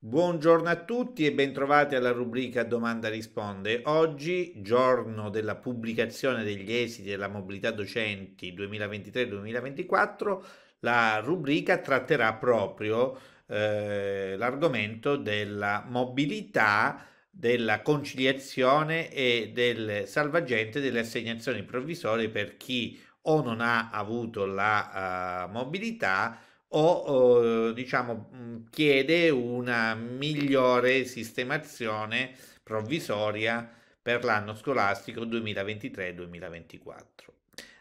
Buongiorno a tutti e bentrovati alla rubrica Domanda risponde. Oggi, giorno della pubblicazione degli esiti della mobilità docenti 2023-2024, la rubrica tratterà proprio eh, l'argomento della mobilità, della conciliazione e del salvagente delle assegnazioni provvisorie per chi o non ha avuto la uh, mobilità o eh, diciamo mm, chiede una migliore sistemazione provvisoria per l'anno scolastico 2023-2024.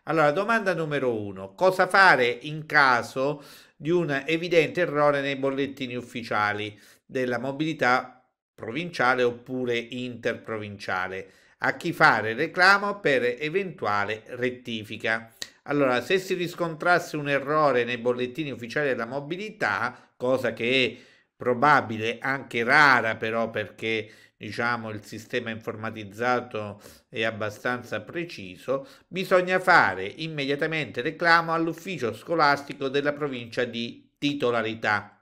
Allora, domanda numero uno, cosa fare in caso di un evidente errore nei bollettini ufficiali della mobilità provinciale oppure interprovinciale? A chi fare reclamo per eventuale rettifica? Allora, se si riscontrasse un errore nei bollettini ufficiali della mobilità, cosa che è probabile, anche rara però perché diciamo il sistema informatizzato è abbastanza preciso, bisogna fare immediatamente reclamo all'ufficio scolastico della provincia di titolarità.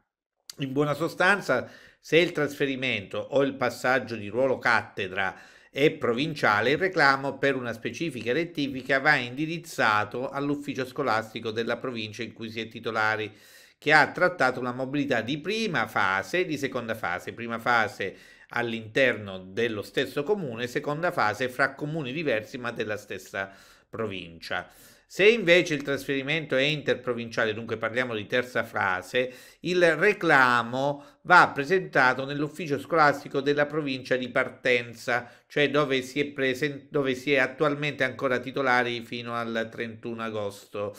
In buona sostanza, se il trasferimento o il passaggio di ruolo cattedra e provinciale, il reclamo per una specifica rettifica va indirizzato all'ufficio scolastico della provincia in cui si è titolari, che ha trattato la mobilità di prima fase e di seconda fase. Prima fase all'interno dello stesso comune, seconda fase fra comuni diversi ma della stessa provincia. Se invece il trasferimento è interprovinciale, dunque parliamo di terza frase, il reclamo va presentato nell'ufficio scolastico della provincia di partenza, cioè dove si è, presen- dove si è attualmente ancora titolari fino al 31 agosto.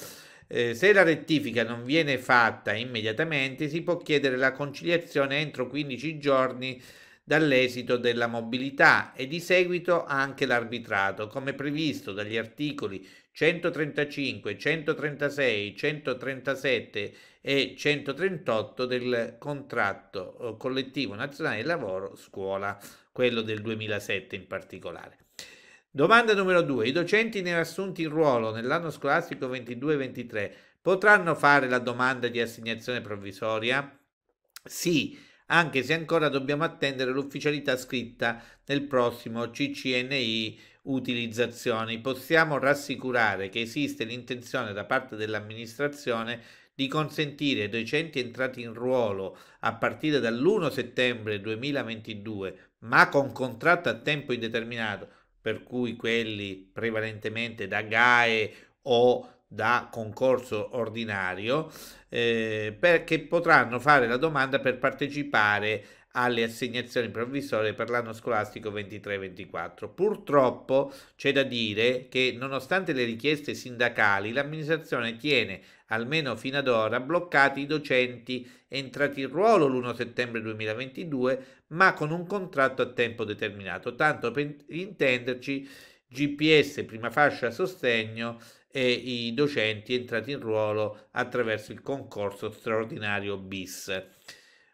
Eh, se la rettifica non viene fatta immediatamente, si può chiedere la conciliazione entro 15 giorni dall'esito della mobilità e di seguito anche l'arbitrato, come previsto dagli articoli 135, 136, 137 e 138 del contratto eh, collettivo nazionale del lavoro scuola, quello del 2007 in particolare. Domanda numero 2. I docenti ne assunti in ruolo nell'anno scolastico 22-23 potranno fare la domanda di assegnazione provvisoria? Sì anche se ancora dobbiamo attendere l'ufficialità scritta nel prossimo CCNI utilizzazioni. Possiamo rassicurare che esiste l'intenzione da parte dell'amministrazione di consentire ai docenti entrati in ruolo a partire dall'1 settembre 2022, ma con contratto a tempo indeterminato, per cui quelli prevalentemente da GAE o da concorso ordinario eh, perché potranno fare la domanda per partecipare alle assegnazioni provvisorie per l'anno scolastico 23-24. Purtroppo c'è da dire che nonostante le richieste sindacali, l'amministrazione tiene almeno fino ad ora bloccati i docenti entrati in ruolo l'1 settembre 2022, ma con un contratto a tempo determinato, tanto per intenderci GPS prima fascia sostegno e i docenti entrati in ruolo attraverso il concorso straordinario BIS.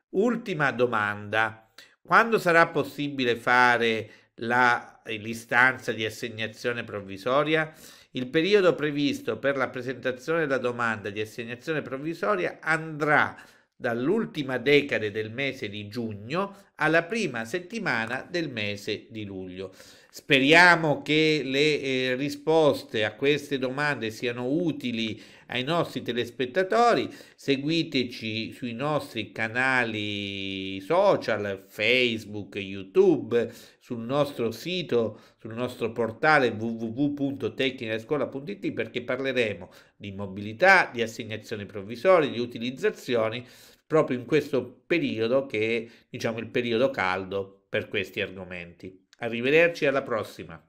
Ultima domanda, quando sarà possibile fare la, l'istanza di assegnazione provvisoria? Il periodo previsto per la presentazione della domanda di assegnazione provvisoria andrà dall'ultima decade del mese di giugno alla prima settimana del mese di luglio. Speriamo che le eh, risposte a queste domande siano utili ai nostri telespettatori. Seguiteci sui nostri canali social, Facebook, YouTube, sul nostro sito, sul nostro portale www.tecnilascuola.it perché parleremo di mobilità, di assegnazioni provvisorie, di utilizzazioni proprio in questo periodo che è diciamo il periodo caldo per questi argomenti. Arrivederci alla prossima.